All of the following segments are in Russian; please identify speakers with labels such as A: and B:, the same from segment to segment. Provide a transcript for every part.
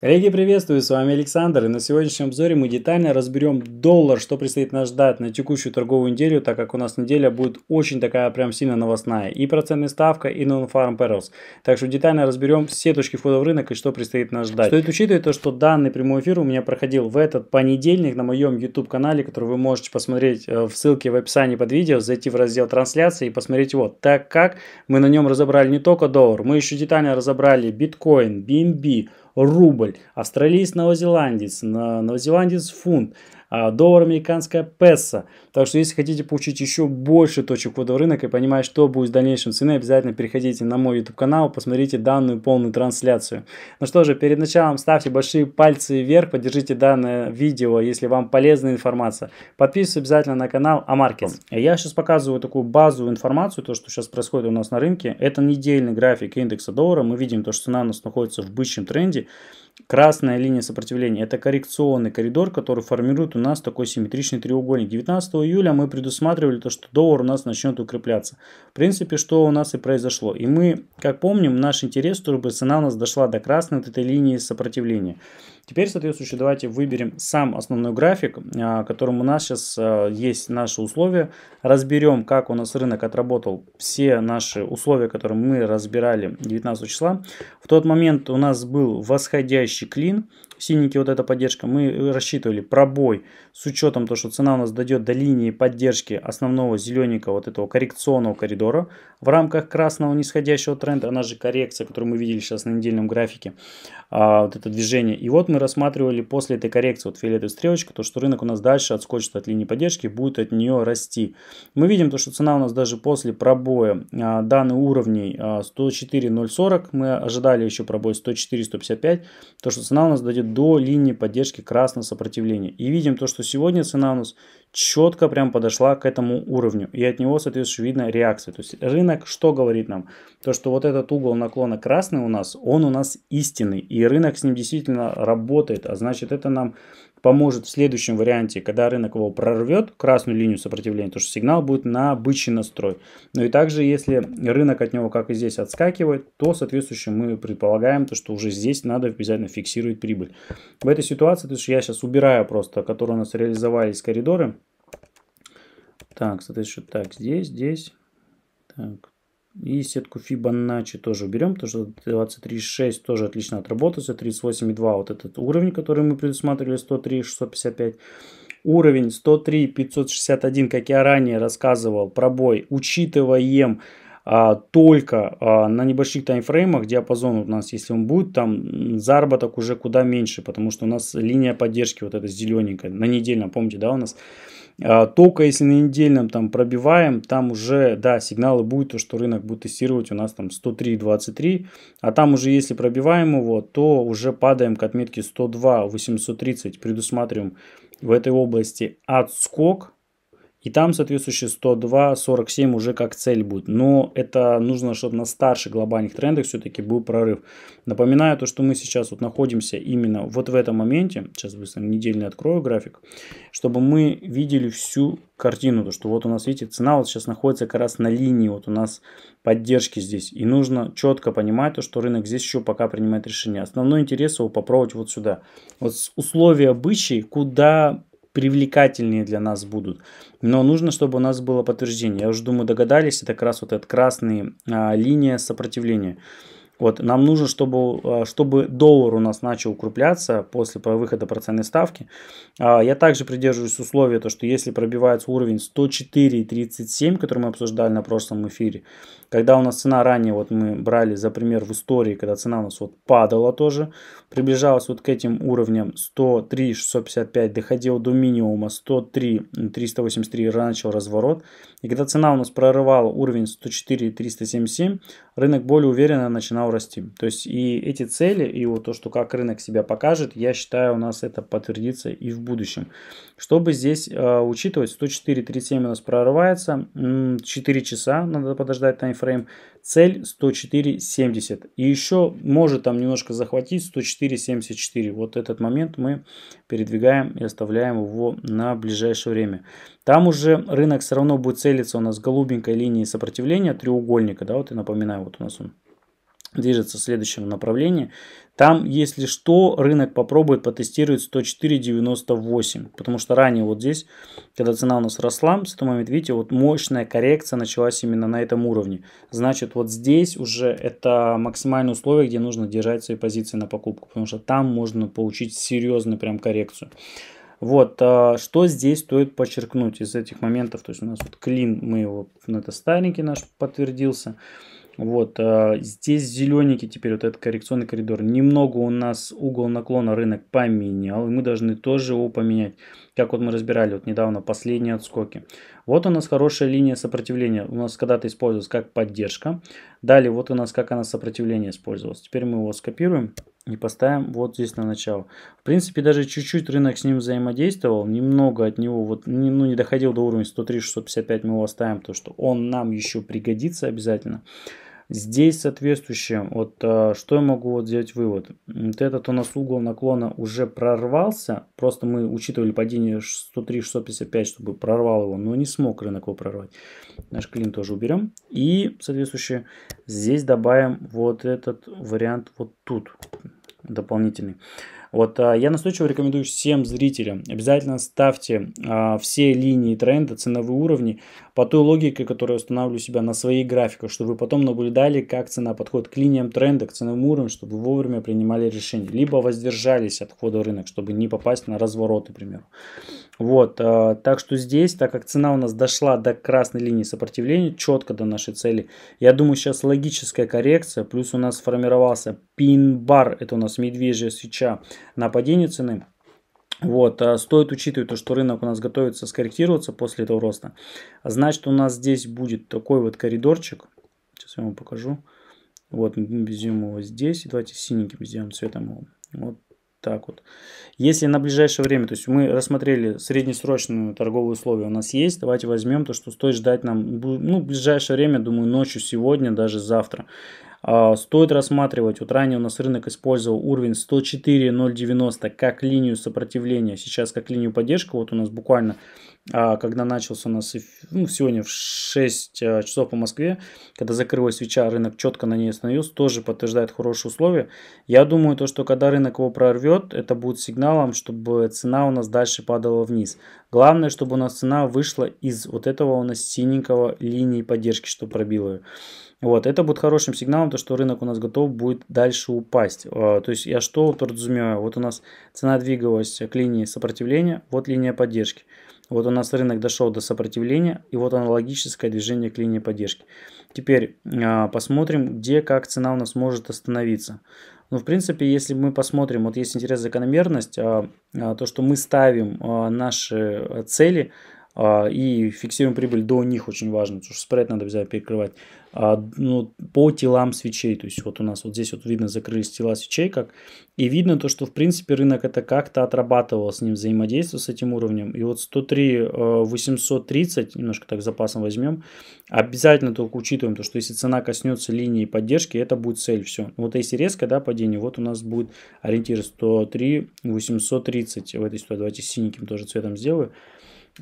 A: Коллеги, приветствую, с вами Александр, и на сегодняшнем обзоре мы детально разберем доллар, что предстоит нас ждать на текущую торговую неделю, так как у нас неделя будет очень такая прям сильно новостная, и процентная ставка, и non-farm payrolls. Так что детально разберем все точки входа в рынок и что предстоит нас ждать. Стоит учитывать то, что данный прямой эфир у меня проходил в этот понедельник на моем YouTube канале, который вы можете посмотреть э, в ссылке в описании под видео, зайти в раздел трансляции и посмотреть его, так как мы на нем разобрали не только доллар, мы еще детально разобрали биткоин, BNB, рубль, австралиец новозеландец, новозеландец фунт, а, доллар американская песо. Так что если хотите получить еще больше точек входа в рынок и понимать, что будет в дальнейшем ценой, обязательно переходите на мой YouTube канал, посмотрите данную полную трансляцию. Ну что же, перед началом ставьте большие пальцы вверх, поддержите данное видео, если вам полезная информация. Подписывайтесь обязательно на канал Амаркетс. Я сейчас показываю такую базовую информацию, то, что сейчас происходит у нас на рынке. Это недельный график индекса доллара. Мы видим то, что цена у нас находится в бычьем тренде. Красная линия сопротивления – это коррекционный коридор, который формирует у нас такой симметричный треугольник. 19 июля мы предусматривали то, что доллар у нас начнет укрепляться. В принципе, что у нас и произошло. И мы, как помним, наш интерес, чтобы цена у нас дошла до красной вот этой линии сопротивления. Теперь, соответствующе, давайте выберем сам основной график, а, которым у нас сейчас а, есть наши условия. Разберем, как у нас рынок отработал все наши условия, которые мы разбирали 19 числа. В тот момент у нас был восходящий клин, синенький вот эта поддержка. Мы рассчитывали пробой с учетом того, что цена у нас дойдет до линии поддержки основного зелененького вот этого коррекционного коридора в рамках красного нисходящего тренда, она же коррекция, которую мы видели сейчас на недельном графике, а, вот это движение. И вот мы рассматривали после этой коррекции, вот фиолетовая стрелочка, то, что рынок у нас дальше отскочит от линии поддержки, будет от нее расти. Мы видим то, что цена у нас даже после пробоя а, данных уровней 104.040, а, мы ожидали еще пробой 104.155, то, что цена у нас дойдет до линии поддержки красного сопротивления. И видим то, что сегодня цена у нас четко прям подошла к этому уровню. И от него, соответственно, видно реакцию. То есть рынок что говорит нам? То, что вот этот угол наклона красный у нас, он у нас истинный. И рынок с ним действительно работает. А значит, это нам поможет в следующем варианте, когда рынок его прорвет, красную линию сопротивления, то что сигнал будет на бычий настрой. Ну и также, если рынок от него, как и здесь, отскакивает, то, соответствующе, мы предполагаем, то, что уже здесь надо обязательно фиксировать прибыль. В этой ситуации, то есть я сейчас убираю просто, которые у нас реализовались коридоры. Так, соответственно, так, здесь, здесь, так, и сетку Fibonacci тоже уберем, потому что 23.6 тоже отлично отработался. 38.2 вот этот уровень, который мы предусматривали, 103, 655. Уровень 103, 561, как я ранее рассказывал, пробой, учитываем а, только а, на небольших таймфреймах диапазон у нас, если он будет, там заработок уже куда меньше, потому что у нас линия поддержки вот эта зелененькая, на недельном, помните, да, у нас а, только если на недельном там пробиваем, там уже, да, сигналы будут, то, что рынок будет тестировать у нас там 103.23, а там уже если пробиваем его, то уже падаем к отметке 102.830, предусматриваем в этой области отскок, и там, соответствующие 102, 47 уже как цель будет. Но это нужно, чтобы на старших глобальных трендах все-таки был прорыв. Напоминаю то, что мы сейчас вот находимся именно вот в этом моменте. Сейчас быстро недельный открою график. Чтобы мы видели всю картину. То, что вот у нас, видите, цена вот сейчас находится как раз на линии. Вот у нас поддержки здесь. И нужно четко понимать то, что рынок здесь еще пока принимает решение. Основной интерес его попробовать вот сюда. Вот условия бычьи, куда привлекательнее для нас будут. Но нужно, чтобы у нас было подтверждение. Я уже думаю, догадались, это как раз вот эта красная а, линия сопротивления. Вот, нам нужно, чтобы, а, чтобы доллар у нас начал укрепляться после выхода процентной ставки. А, я также придерживаюсь условия, то, что если пробивается уровень 104,37, который мы обсуждали на прошлом эфире, когда у нас цена ранее, вот мы брали за пример в истории, когда цена у нас вот падала тоже, приближалась вот к этим уровням 103 655, доходил до минимума 103 383, начал разворот. И когда цена у нас прорывала уровень 104 377, рынок более уверенно начинал расти. То есть и эти цели, и вот то, что как рынок себя покажет, я считаю, у нас это подтвердится и в будущем. Чтобы здесь э, учитывать, 37 у нас прорывается, 4 часа надо подождать тайм таймфрейм. Цель 104.70. И еще может там немножко захватить 104.74. Вот этот момент мы передвигаем и оставляем его на ближайшее время. Там уже рынок все равно будет целиться у нас голубенькой линией сопротивления треугольника. Да, вот и напоминаю, вот у нас он движется в следующем направлении. Там, если что, рынок попробует потестировать 104.98, потому что ранее вот здесь, когда цена у нас росла, с этого момента, видите, вот мощная коррекция началась именно на этом уровне. Значит, вот здесь уже это максимальное условие, где нужно держать свои позиции на покупку, потому что там можно получить серьезную прям коррекцию. Вот, а, что здесь стоит подчеркнуть из этих моментов, то есть у нас вот клин, мы его, ну, это старенький наш подтвердился, вот а, здесь зелененький теперь вот этот коррекционный коридор. Немного у нас угол наклона рынок поменял. И мы должны тоже его поменять. Как вот мы разбирали вот недавно последние отскоки. Вот у нас хорошая линия сопротивления. У нас когда-то использовалась как поддержка. Далее вот у нас как она сопротивление использовалась. Теперь мы его скопируем и поставим вот здесь на начало. В принципе, даже чуть-чуть рынок с ним взаимодействовал, немного от него, вот, ну, не, ну, не доходил до уровня 103-655, мы его оставим, то что он нам еще пригодится обязательно. Здесь соответствующее, вот э, что я могу вот сделать вывод. Вот этот у нас угол наклона уже прорвался, просто мы учитывали падение 103-655, чтобы прорвал его, но не смог рынок его прорвать. Наш клин тоже уберем. И соответствующее, здесь добавим вот этот вариант вот тут, дополнительный. Вот а, я настойчиво рекомендую всем зрителям, обязательно ставьте а, все линии тренда, ценовые уровни по той логике, которую я устанавливаю себя на своей графике, чтобы вы потом наблюдали, как цена подходит к линиям тренда, к ценовым уровням, чтобы вы вовремя принимали решение. Либо воздержались от входа в рынок, чтобы не попасть на развороты, к примеру. Вот, а, так что здесь, так как цена у нас дошла до красной линии сопротивления, четко до нашей цели, я думаю, сейчас логическая коррекция, плюс у нас сформировался пин-бар, это у нас медвежья свеча, на падение цены. Вот, а стоит учитывать то, что рынок у нас готовится скорректироваться после этого роста. Значит, у нас здесь будет такой вот коридорчик. Сейчас я вам покажу. Вот, везем его здесь. Давайте синеньким сделаем цветом его. Вот так вот. Если на ближайшее время, то есть мы рассмотрели среднесрочные торговые условия у нас есть, давайте возьмем то, что стоит ждать нам, ну, в ближайшее время, думаю, ночью, сегодня, даже завтра. А, стоит рассматривать, вот ранее у нас рынок использовал уровень 104.090 как линию сопротивления, сейчас как линию поддержки. Вот у нас буквально, а, когда начался у нас ну, сегодня в 6 а, часов по Москве, когда закрылась свеча, рынок четко на ней остановился, тоже подтверждает хорошие условия. Я думаю, то, что когда рынок его прорвет, это будет сигналом, чтобы цена у нас дальше падала вниз. Главное, чтобы у нас цена вышла из вот этого у нас синенького линии поддержки, что пробила ее. Вот, это будет хорошим сигналом, то что рынок у нас готов будет дальше упасть. А, то есть я что подразумеваю? Вот у нас цена двигалась к линии сопротивления, вот линия поддержки. Вот у нас рынок дошел до сопротивления, и вот аналогическое движение к линии поддержки. Теперь а, посмотрим, где как цена у нас может остановиться. Но, ну, в принципе, если мы посмотрим, вот есть интерес закономерность, а, а, то, что мы ставим а, наши э, цели а, и фиксируем прибыль до них очень важно, потому что спред надо обязательно перекрывать. А, ну, по телам свечей, то есть вот у нас вот здесь вот видно закрылись тела свечей как, и видно то, что в принципе рынок это как-то отрабатывал с ним взаимодействие с этим уровнем, и вот 103 830, э, немножко так запасом возьмем, обязательно только учитываем то, что если цена коснется линии поддержки, это будет цель, все. Вот если резко, да, падение, вот у нас будет ориентир 103 830 в этой ситуации, давайте синеньким тоже цветом сделаю,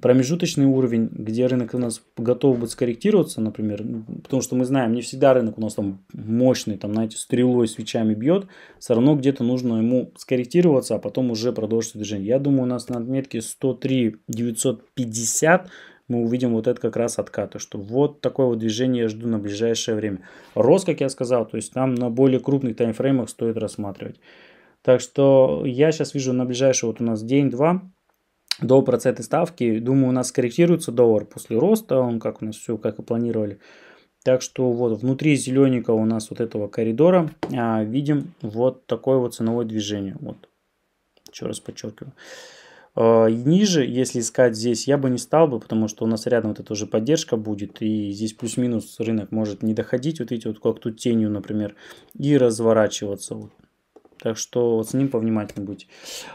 A: промежуточный уровень, где рынок у нас готов будет скорректироваться, например, ну, потому что мы знаем, не всегда рынок у нас там мощный, там, знаете, стрелой, свечами бьет, все равно где-то нужно ему скорректироваться, а потом уже продолжить движение. Я думаю, у нас на отметке 103 950 мы увидим вот это как раз откаты, что вот такое вот движение я жду на ближайшее время. Рост, как я сказал, то есть нам на более крупных таймфреймах стоит рассматривать. Так что я сейчас вижу на ближайший вот у нас день-два, до процентной ставки. Думаю, у нас скорректируется доллар после роста, он как у нас все, как и планировали. Так что вот внутри зелененького у нас вот этого коридора а, видим вот такое вот ценовое движение. Вот, еще раз подчеркиваю. А, ниже, если искать здесь, я бы не стал бы, потому что у нас рядом вот эта уже поддержка будет. И здесь плюс-минус рынок может не доходить, вот видите, вот как тут тенью, например, и разворачиваться. Вот так что вот с ним повнимательнее будьте.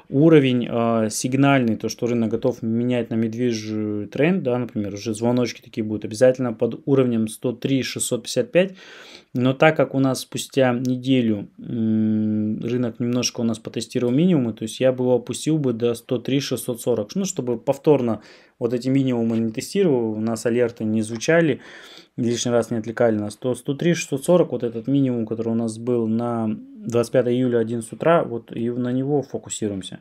A: Уровень э, сигнальный, то, что рынок готов менять на медвежий тренд, да, например, уже звоночки такие будут, обязательно под уровнем 103-655. Но так как у нас спустя неделю... Э, рынок немножко у нас потестировал минимумы, то есть я бы его опустил бы до 103 640, ну, чтобы повторно вот эти минимумы не тестировал, у нас алерты не звучали, лишний раз не отвлекали нас, то 103 640, вот этот минимум, который у нас был на 25 июля с утра, вот и на него фокусируемся.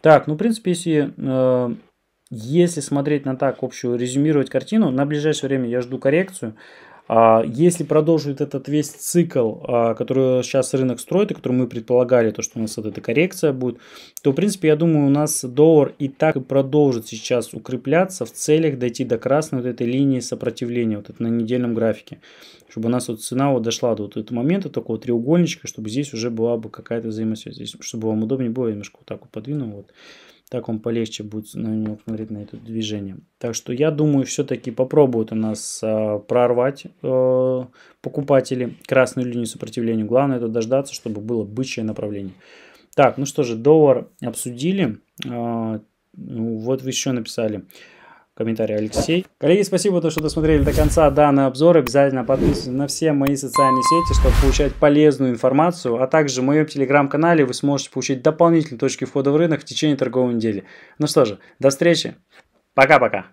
A: Так, ну, в принципе, если... Э, если смотреть на так общую, резюмировать картину, на ближайшее время я жду коррекцию. А, если продолжит этот весь цикл, а, который сейчас рынок строит, и который мы предполагали, то, что у нас вот эта коррекция будет, то, в принципе, я думаю, у нас доллар и так и продолжит сейчас укрепляться в целях дойти до красной вот этой линии сопротивления, вот это на недельном графике, чтобы у нас вот цена вот дошла до вот этого момента, такого треугольничка, чтобы здесь уже была бы какая-то взаимосвязь, здесь, чтобы вам удобнее было, я немножко вот так вот подвину, вот. Так вам полегче будет на него смотреть, на это движение. Так что я думаю, все-таки попробуют у нас э, прорвать э, покупатели красную линию сопротивления. Главное это дождаться, чтобы было бычье направление. Так, ну что же, доллар обсудили. Э, вот вы еще написали комментарий Алексей. Коллеги, спасибо, то, что досмотрели до конца данный обзор. Обязательно подписывайтесь на все мои социальные сети, чтобы получать полезную информацию. А также в моем телеграм-канале вы сможете получить дополнительные точки входа в рынок в течение торговой недели. Ну что же, до встречи. Пока-пока.